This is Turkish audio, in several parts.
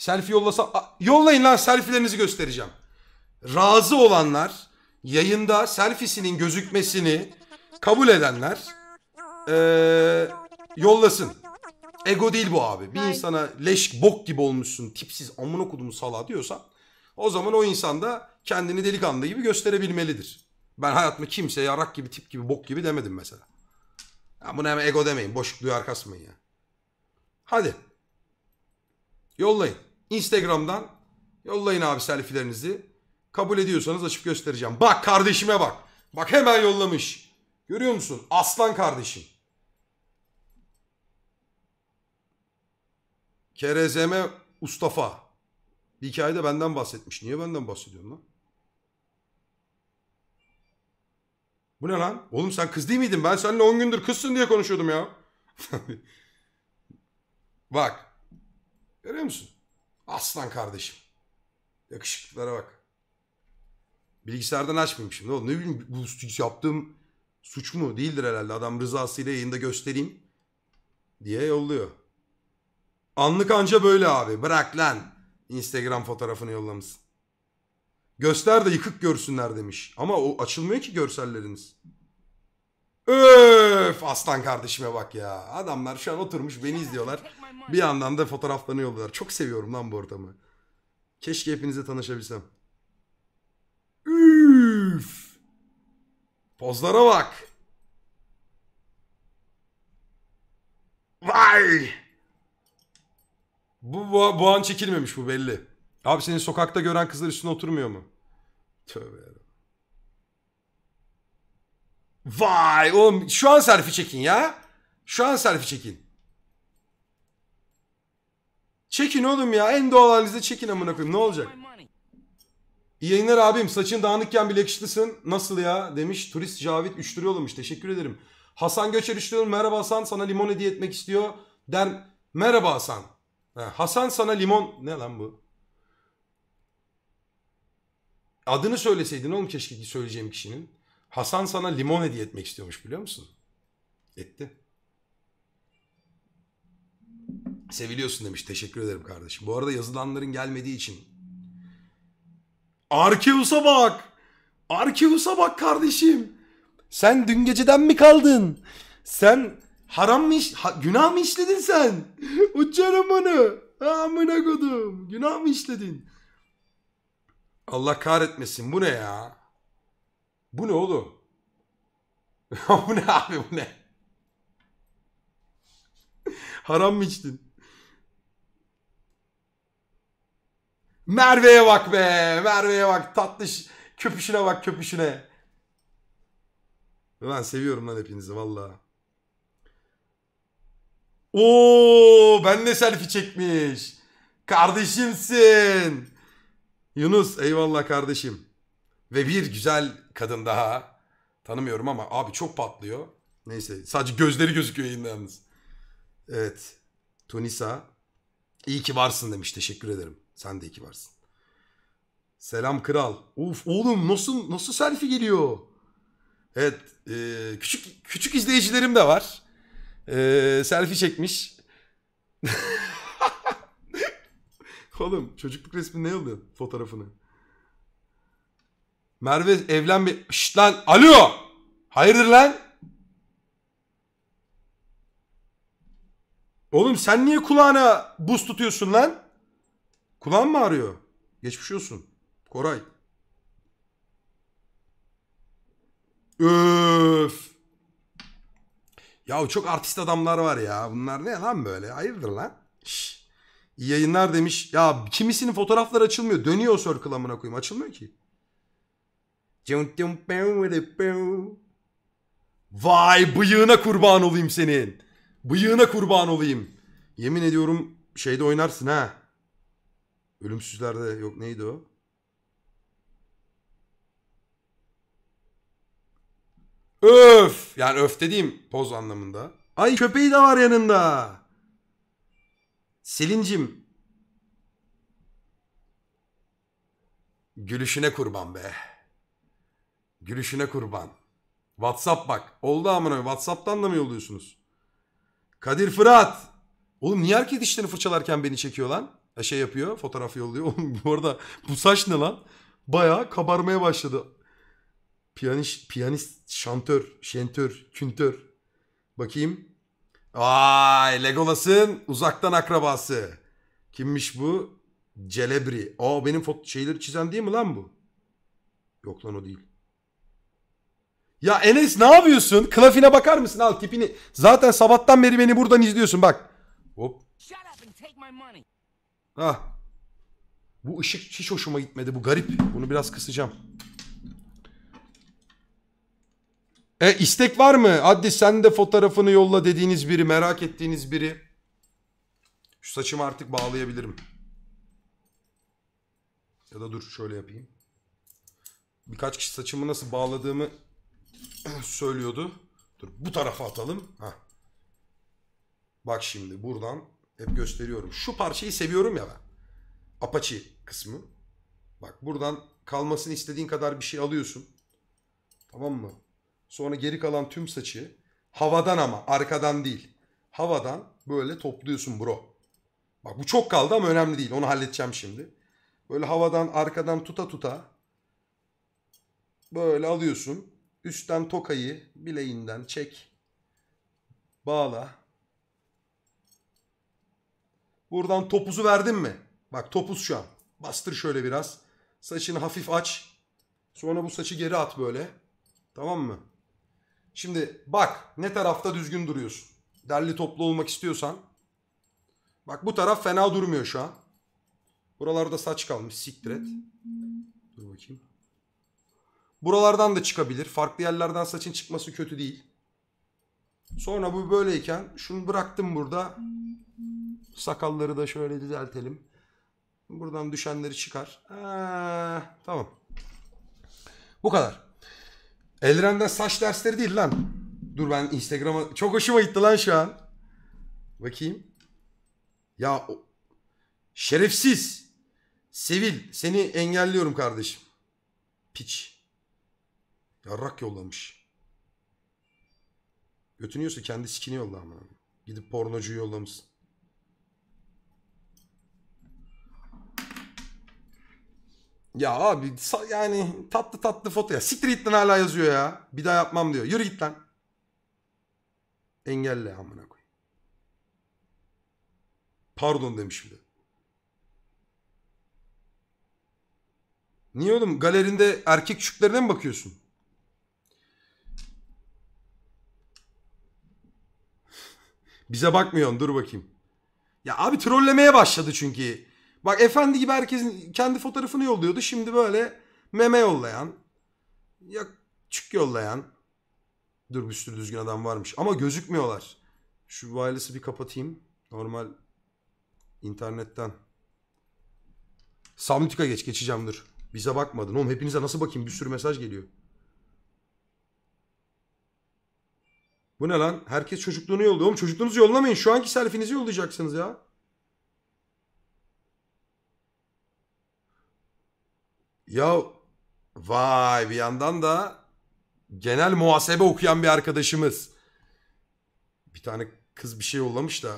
Selfie yollasa yollayın lan selfilerinizi göstereceğim. Razı olanlar yayında selfisinin gözükmesini kabul edenler ee, yollasın. Ego değil bu abi. Bir insana leş bok gibi olmuşsun tipsiz amına kodumu sala diyorsan, o zaman o insan da kendini delikanlı gibi gösterebilmelidir. Ben hayatımda kimseye yarak gibi tip gibi bok gibi demedim mesela. Ya buna hemen ego demeyin. Boşluk duyar kasmayın ya. Hadi. Yollayın. Instagram'dan yollayın abi selfilerinizi. Kabul ediyorsanız açıp göstereceğim. Bak kardeşime bak. Bak hemen yollamış. Görüyor musun? Aslan kardeşim. Kerezeme Mustafa. Bir hikayede benden bahsetmiş. Niye benden bahsediyorsun lan? Bu ne lan? Oğlum sen kız değil miydin? Ben seninle 10 gündür kızsın diye konuşuyordum ya. Bak. Görüyor musun? Aslan kardeşim. Yakışıklılara bak. Bilgisayardan açmayayım şimdi. Oğlum ne bileyim bu yaptığım suç mu? Değildir herhalde. Adam rızasıyla yayında göstereyim diye yolluyor. Anlık anca böyle abi. Bırak lan. Instagram fotoğrafını yollamışsın. Göster de yıkık görsünler demiş. Ama o açılmıyor ki görselleriniz. Öf aslan kardeşime bak ya. Adamlar şu an oturmuş beni izliyorlar. Bir yandan da fotoğraflarını yolluyorlar. Çok seviyorum lan bu ortamı. Keşke hepinize tanışabilsem. Üf. Pozlara bak. Vay. Bu, bu, bu an çekilmemiş bu belli. Abi senin sokakta gören kızlar üstüne oturmuyor mu? Tövbe yarabbim. Vay oğlum şu an selfie çekin ya. Şu an selfie çekin. Çekin oğlum ya. En doğal halinizde çekin amına koyayım. Ne olacak? İyi yayınlar abim. Saçın dağınıkken bile yakışıklısın. Nasıl ya? Demiş turist Cavit 3 lira Teşekkür ederim. Hasan Göçer 3 Merhaba Hasan sana limon hediye etmek istiyor. Der merhaba Hasan. Ha, Hasan sana limon. Ne lan bu? Adını söyleseydin oğlum keşke söyleyeceğim kişinin. Hasan sana limon hediye etmek istiyormuş biliyor musun? Etti. Seviliyorsun demiş. Teşekkür ederim kardeşim. Bu arada yazılanların gelmediği için. Arkeus'a bak. Arkeus'a bak kardeşim. Sen dün geceden mi kaldın? Sen haram mı iş, ha, günah mı işledin sen? Uçarım onu. Amına kodum. Günah mı işledin? Allah kahretmesin. Bu ne ya? Bu ne oğlum? bu ne abi bu ne? Haram mı içtin? Merve'ye bak be. Merve'ye bak. Tatlış köpüşüne bak köpüşüne. Lan seviyorum lan hepinizi valla. Oo ben de selfie çekmiş. Kardeşimsin. Yunus eyvallah kardeşim. Ve bir güzel kadın daha tanımıyorum ama abi çok patlıyor. Neyse sadece gözleri gözüküyor yayında yalnız. Evet. Tunisa. İyi ki varsın demiş. Teşekkür ederim. Sen de iyi ki varsın. Selam kral. Uf oğlum nasıl nasıl selfie geliyor? Evet. E, küçük küçük izleyicilerim de var. E, selfie çekmiş. oğlum çocukluk resmi ne oldu fotoğrafını? Merve evlen bir... Şşt lan alo. Hayırdır lan? Oğlum sen niye kulağına buz tutuyorsun lan? Kulağın mı ağrıyor? Geçmiş olsun. Koray. Öf. Ya çok artist adamlar var ya. Bunlar ne lan böyle? Hayırdır lan? Şş. İyi yayınlar demiş. Ya kimisinin fotoğraflar açılmıyor. Dönüyor o circle amına koyayım. Açılmıyor ki. Vay bıyığına kurban olayım senin. Bıyığına kurban olayım. Yemin ediyorum şeyde oynarsın ha. Ölümsüzlerde yok neydi o? Öf! Yani öf dediğim poz anlamında. Ay köpeği de var yanında. Selincim. Gülüşüne kurban be. Girişine kurban. WhatsApp bak. Oldu amına WhatsApp'tan da mı yolluyorsunuz? Kadir Fırat. Oğlum niye erkek dişlerini fırçalarken beni çekiyor lan? Ya e, şey yapıyor, fotoğrafı yolluyor. Oğlum bu arada bu saç ne lan? Bayağı kabarmaya başladı. Piyanist, piyanist, şantör, şentör, küntör. Bakayım. Vay Legolas'ın uzaktan akrabası. Kimmiş bu? Celebri. Aa benim şeyleri çizen değil mi lan bu? Yok lan o değil. Ya Enes ne yapıyorsun? Klafine bakar mısın? Al tipini. Zaten sabahtan beri beni buradan izliyorsun bak. Hop. Ha. Bu ışık hiç hoşuma gitmedi. Bu garip. Bunu biraz kısacağım. E istek var mı? Hadi sen de fotoğrafını yolla dediğiniz biri, merak ettiğiniz biri. Şu saçımı artık bağlayabilirim. Ya da dur şöyle yapayım. Birkaç kişi saçımı nasıl bağladığımı söylüyordu. Dur bu tarafa atalım. Heh. Bak şimdi buradan hep gösteriyorum. Şu parçayı seviyorum ya ben. Apache kısmı. Bak buradan kalmasını istediğin kadar bir şey alıyorsun. Tamam mı? Sonra geri kalan tüm saçı havadan ama arkadan değil. Havadan böyle topluyorsun bro. Bak bu çok kaldı ama önemli değil. Onu halledeceğim şimdi. Böyle havadan arkadan tuta tuta böyle alıyorsun. Üstten tokayı bileğinden çek. Bağla. Buradan topuzu verdin mi? Bak topuz şu an. Bastır şöyle biraz. Saçını hafif aç. Sonra bu saçı geri at böyle. Tamam mı? Şimdi bak ne tarafta düzgün duruyorsun. Derli toplu olmak istiyorsan. Bak bu taraf fena durmuyor şu an. Buralarda saç kalmış siktir et. Dur bakayım. Buralardan da çıkabilir. Farklı yerlerden saçın çıkması kötü değil. Sonra bu böyleyken şunu bıraktım burada. Sakalları da şöyle düzeltelim. Buradan düşenleri çıkar. Ee, tamam. Bu kadar. Elren'den saç dersleri değil lan. Dur ben Instagram'a... Çok hoşuma gitti lan şu an. Bakayım. Ya o... şerefsiz. Sevil seni engelliyorum kardeşim. Piç. Yarrak yollamış. Götünüyorsa kendi skin'i yolla ama. Gidip pornocuyu yollamışsın. Ya abi yani tatlı tatlı foto ya. Siktir git hala yazıyor ya. Bir daha yapmam diyor. Yürü git lan. Engelle amına koy. Pardon demiş bir Niye oğlum galerinde erkek şüklerine mi bakıyorsun? Bize bakmıyorsun dur bakayım. Ya abi trollemeye başladı çünkü. Bak efendi gibi herkesin kendi fotoğrafını yolluyordu. Şimdi böyle meme yollayan. Ya çık yollayan. Dur bir sürü düzgün adam varmış. Ama gözükmüyorlar. Şu wireless'ı bir kapatayım. Normal internetten. Samtika geç geçeceğim dur. Bize bakmadın oğlum hepinize nasıl bakayım bir sürü mesaj geliyor. Bu ne lan? Herkes çocukluğunu yolluyor. Oğlum çocukluğunuzu yollamayın. Şu anki selfinizi yollayacaksınız ya. Ya vay bir yandan da genel muhasebe okuyan bir arkadaşımız. Bir tane kız bir şey yollamış da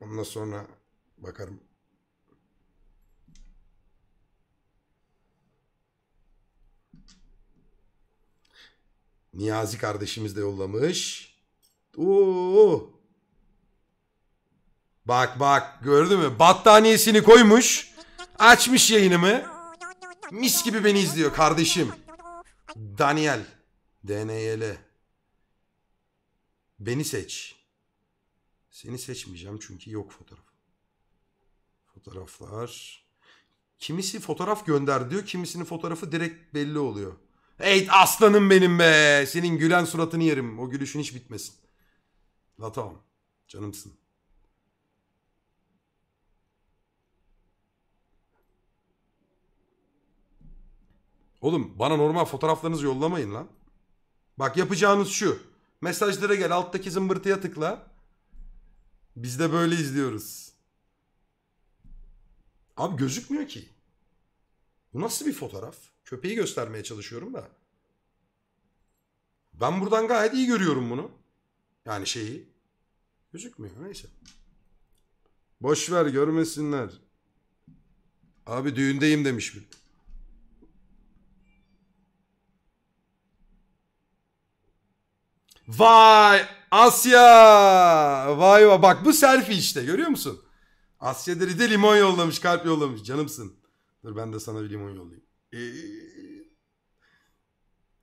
ondan sonra bakarım. Niyazi kardeşimiz de yollamış. Oo. Bak bak gördün mü? Battaniyesini koymuş. Açmış yayınımı. Mis gibi beni izliyor kardeşim. Daniel. DNYL. Beni seç. Seni seçmeyeceğim çünkü yok fotoğraf. Fotoğraflar. Kimisi fotoğraf gönder diyor. Kimisinin fotoğrafı direkt belli oluyor. Hey aslanım benim be. Senin gülen suratını yerim. O gülüşün hiç bitmesin. La tamam. Canımsın. Oğlum bana normal fotoğraflarınızı yollamayın lan. Bak yapacağınız şu. Mesajlara gel alttaki zımbırtıya tıkla. Biz de böyle izliyoruz. Abi gözükmüyor ki. Bu nasıl bir fotoğraf? Köpeği göstermeye çalışıyorum da. Ben buradan gayet iyi görüyorum bunu. Yani şeyi gözükmüyor neyse. Boş ver görmesinler. Abi düğündeyim demiş bir. Vay Asya. Vay vay bak bu selfie işte görüyor musun? Asya deri de limon yollamış kalp yollamış canımsın. Dur ben de sana bir limon yollayayım. Ee,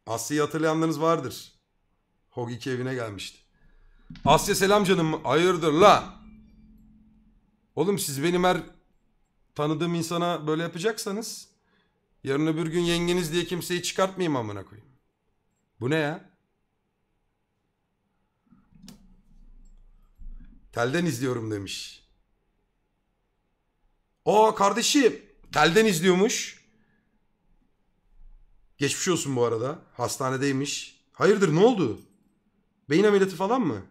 Asya'yı hatırlayanlarınız vardır. Hog evine gelmişti. Asya selam canım. Hayırdır la? Oğlum siz benim her tanıdığım insana böyle yapacaksanız yarın öbür gün yengeniz diye kimseyi çıkartmayayım amına koyayım. Bu ne ya? Telden izliyorum demiş. O kardeşim telden izliyormuş. Geçmiş olsun bu arada. Hastanedeymiş. Hayırdır ne oldu? Beyin ameliyatı falan mı?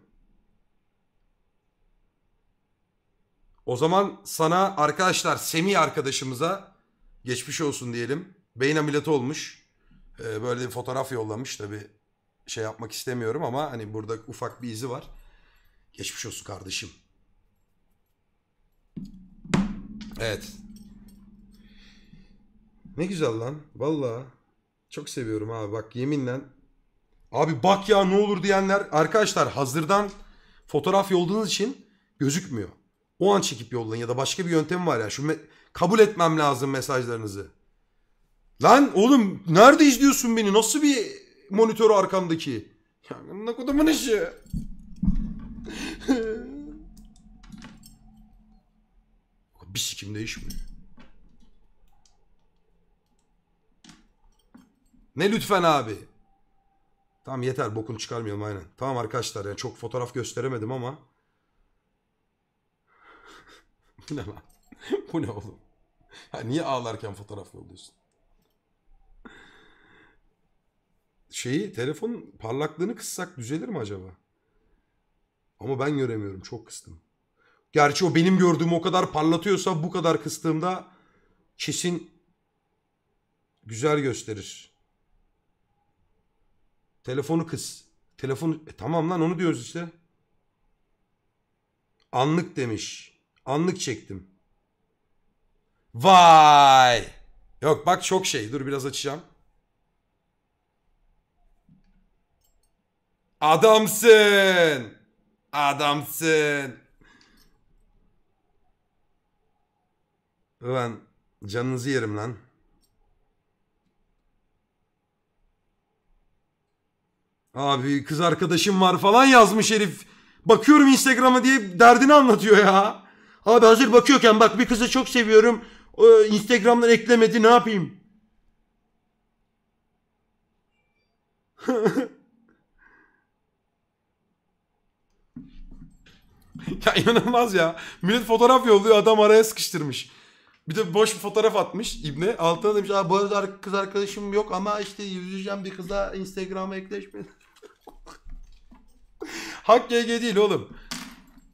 O zaman sana arkadaşlar Semih arkadaşımıza geçmiş olsun diyelim. Beyin ameliyatı olmuş. Ee, böyle bir fotoğraf yollamış tabi şey yapmak istemiyorum ama hani burada ufak bir izi var. Geçmiş olsun kardeşim. Evet. Ne güzel lan. Valla. Çok seviyorum abi bak yeminle. Abi bak ya ne olur diyenler arkadaşlar hazırdan fotoğraf yolladığınız için gözükmüyor. O an çekip yollayın ya da başka bir yöntem var ya. Şu kabul etmem lazım mesajlarınızı. Lan oğlum nerede izliyorsun beni? Nasıl bir monitör arkamdaki? Yangınına kodumun işi. bir sikim değişmiyor. Ne lütfen abi. Tamam yeter bokunu çıkarmayalım aynen. Tamam arkadaşlar yani çok fotoğraf gösteremedim ama bu ne lan? Bu ne oğlum? Ya niye ağlarken fotoğraf yolluyorsun? Şeyi telefon parlaklığını kıssak düzelir mi acaba? Ama ben göremiyorum çok kıstım. Gerçi o benim gördüğüm o kadar parlatıyorsa bu kadar kıstığımda kesin güzel gösterir. Telefonu kıs. Telefonu e, tamam lan onu diyoruz işte. Anlık demiş. Anlık çektim. Vay. Yok bak çok şey. Dur biraz açacağım. Adamsın. Adamsın. Ulan canınızı yerim lan. Abi kız arkadaşım var falan yazmış herif. Bakıyorum Instagram'a diye derdini anlatıyor ya. Abi hazır bakıyorken bak bir kızı çok seviyorum. Ee, Instagram'dan eklemedi ne yapayım? ya inanılmaz ya. Millet fotoğraf yolluyor adam araya sıkıştırmış. Bir de boş bir fotoğraf atmış İbne. Altına demiş Aa, bu arada kız arkadaşım yok ama işte yüzeceğim bir kıza Instagram'a ekleşmedi. Hak GG değil oğlum.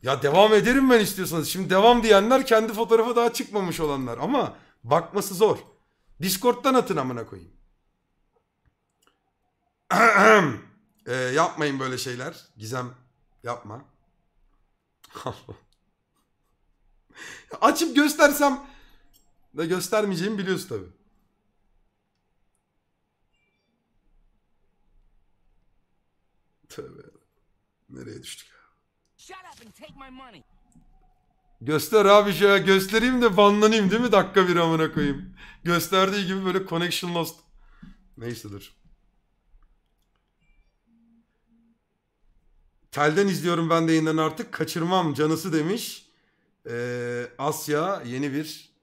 Ya devam ederim ben istiyorsanız. Şimdi devam diyenler kendi fotoğrafa daha çıkmamış olanlar ama bakması zor. Discord'dan atın amına koyayım. e, yapmayın böyle şeyler. Gizem yapma. Açıp göstersem da göstermeyeceğim biliyorsun tabii. Tövbe. Nereye düştük? Göster abi şey ya göstereyim de banlanayım değil mi dakika bir amına koyayım. Gösterdiği gibi böyle connection lost. Neyse dur. Telden izliyorum ben de yayından artık. Kaçırmam canısı demiş. Ee, Asya yeni bir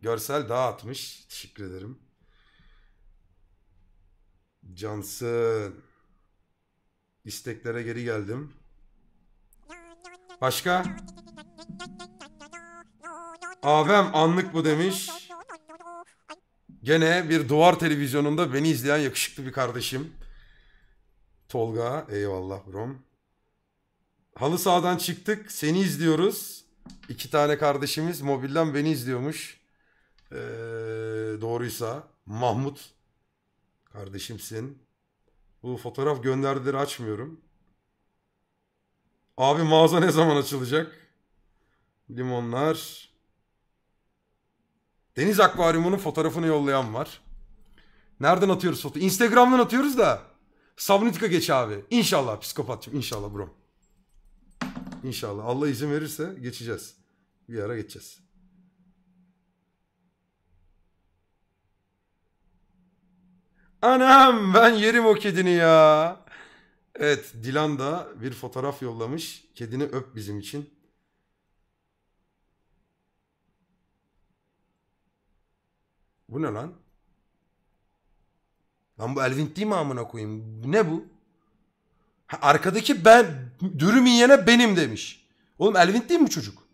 görsel daha atmış. Teşekkür ederim. Cansın. İsteklere geri geldim. Başka? Abem anlık bu demiş. Gene bir duvar televizyonunda beni izleyen yakışıklı bir kardeşim. Tolga eyvallah brom. Halı sahadan çıktık seni izliyoruz. İki tane kardeşimiz mobilden beni izliyormuş. Ee, doğruysa Mahmut kardeşimsin. Bu fotoğraf gönderileri açmıyorum. Abi mağaza ne zaman açılacak? Limonlar. Deniz akvaryumunun fotoğrafını yollayan var. Nereden atıyoruz foto? Instagram'dan atıyoruz da. Subnautica geç abi. İnşallah psikopatçım. İnşallah bro. İnşallah. Allah izin verirse geçeceğiz. Bir ara geçeceğiz. Anam ben yerim o kedini ya. Evet Dilan da bir fotoğraf yollamış. Kedini öp bizim için. Bu ne lan? Lan bu Elvin değil mi amına koyayım? Ne bu? Ha, arkadaki ben dürüm yiyene benim demiş. Oğlum Elvin değil mi çocuk?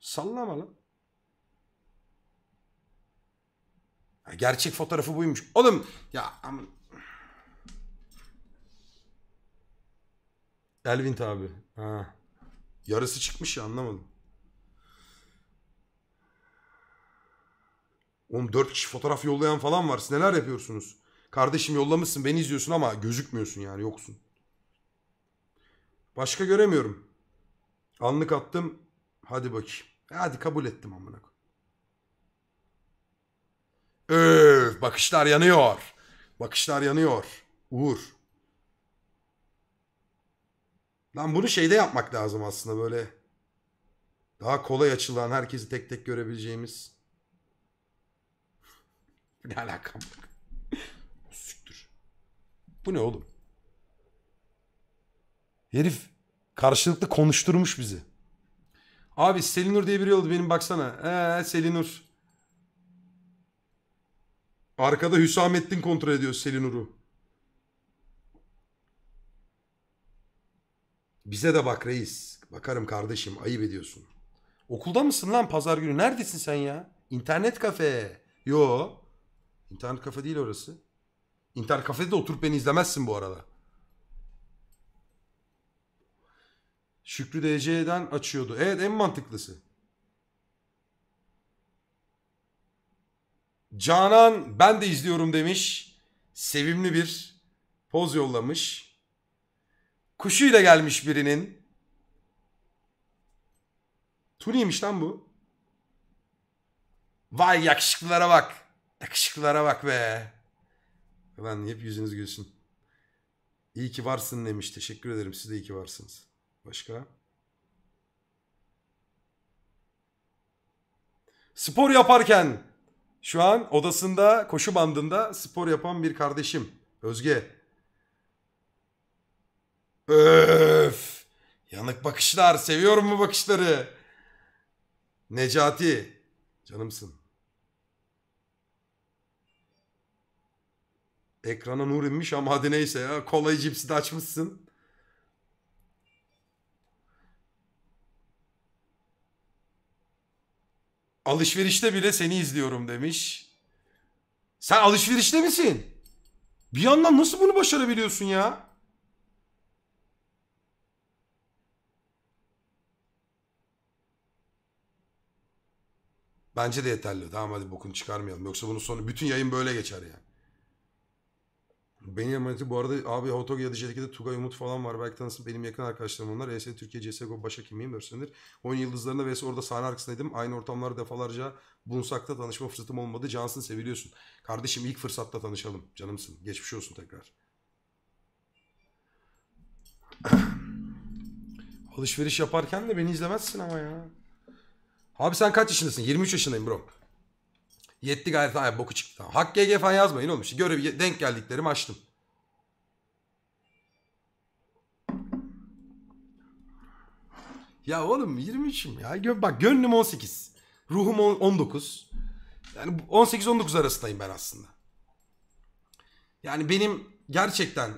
Sallama lan. gerçek fotoğrafı buymuş. Oğlum ya aman. Elvin abi. Ha. Yarısı çıkmış ya anlamadım. Oğlum dört kişi fotoğraf yollayan falan var. Siz neler yapıyorsunuz? Kardeşim yollamışsın beni izliyorsun ama gözükmüyorsun yani yoksun. Başka göremiyorum. Anlık attım. Hadi bakayım. Hadi kabul ettim amına Öf, bakışlar yanıyor. Bakışlar yanıyor. Uğur. Lan bunu şeyde yapmak lazım aslında böyle. Daha kolay açılan herkesi tek tek görebileceğimiz. ne alakam yok. Siktir. Bu ne oğlum? Herif karşılıklı konuşturmuş bizi. Abi Selinur diye biri oldu benim baksana. Ee Selinur. Arkada Hüsamettin kontrol ediyor Selinur'u. Bize de bak reis. Bakarım kardeşim ayıp ediyorsun. Okulda mısın lan pazar günü? Neredesin sen ya? İnternet kafe. Yo. İnternet kafe değil orası. İnternet kafede de oturup beni izlemezsin bu arada. Şükrü DC'den açıyordu. Evet en mantıklısı. Canan ben de izliyorum demiş. Sevimli bir poz yollamış. Kuşuyla gelmiş birinin. Tuni'ymiş lan bu. Vay yakışıklılara bak. Yakışıklılara bak be. Lan hep yüzünüz gülsün. İyi ki varsın demiş. Teşekkür ederim. Siz de iyi ki varsınız. Başka? Spor yaparken şu an odasında koşu bandında spor yapan bir kardeşim. Özge. Öf. Yanık bakışlar. Seviyorum bu bakışları. Necati. Canımsın. Ekrana nur inmiş ama hadi neyse ya. Kolayı cipsi de açmışsın. Alışverişte bile seni izliyorum demiş. Sen alışverişte misin? Bir yandan nasıl bunu başarabiliyorsun ya? Bence de yeterli. Tamam hadi bokunu çıkarmayalım. Yoksa bunun sonu bütün yayın böyle geçer yani. Beni Benjamin'i bu arada abi Hotog ya da Jetike'de Tugay Umut falan var. Belki tanısın benim yakın arkadaşlarım onlar. ESL Türkiye CSGO kimiyim Örsendir. Oyun yıldızlarında vs orada sahne arkasındaydım. Aynı ortamlarda defalarca Bunsak'ta tanışma fırsatım olmadı. Cansın seviliyorsun. Kardeşim ilk fırsatta tanışalım. Canımsın. Geçmiş olsun tekrar. Alışveriş yaparken de beni izlemezsin ama ya. Abi sen kaç yaşındasın? 23 yaşındayım bro. Yetti gayet ha, boku çıktı. Tamam. Hak GG falan yazmayın oğlum. İşte görev denk geldiklerimi açtım. Ya oğlum 23'üm ya. bak gönlüm 18. Ruhum 19. Yani 18-19 arasındayım ben aslında. Yani benim gerçekten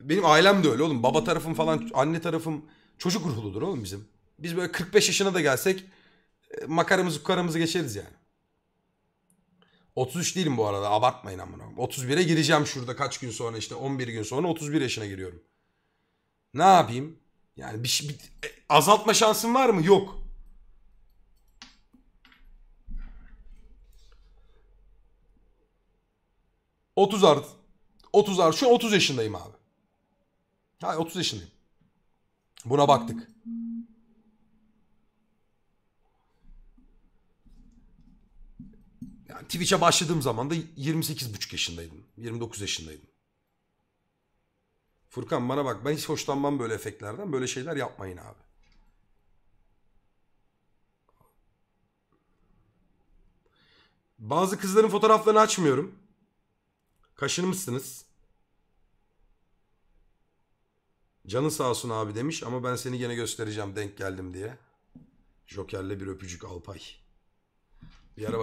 benim ailem de öyle oğlum. Baba tarafım falan, anne tarafım çocuk ruhludur oğlum bizim. Biz böyle 45 yaşına da gelsek e, makaramızı kukaramızı geçeriz yani. 33 değilim bu arada abartmayın amına. 31'e gireceğim şurada kaç gün sonra işte 11 gün sonra 31 yaşına giriyorum. Ne yapayım? Yani bir, bir e, azaltma şansım var mı? Yok. Otuz art. Otuz art. Şu 30 yaşındayım abi. Hayır 30 yaşındayım. Buna baktık. Yani Twitch'e başladığım zaman da 28,5 yaşındaydım. 29 yaşındaydım. Furkan bana bak ben hiç hoşlanmam böyle efektlerden. Böyle şeyler yapmayın abi. Bazı kızların fotoğraflarını açmıyorum. Kaşınmışsınız. Canı sağ olsun abi demiş ama ben seni gene göstereceğim denk geldim diye. Joker'le bir öpücük Alpay. Bir ara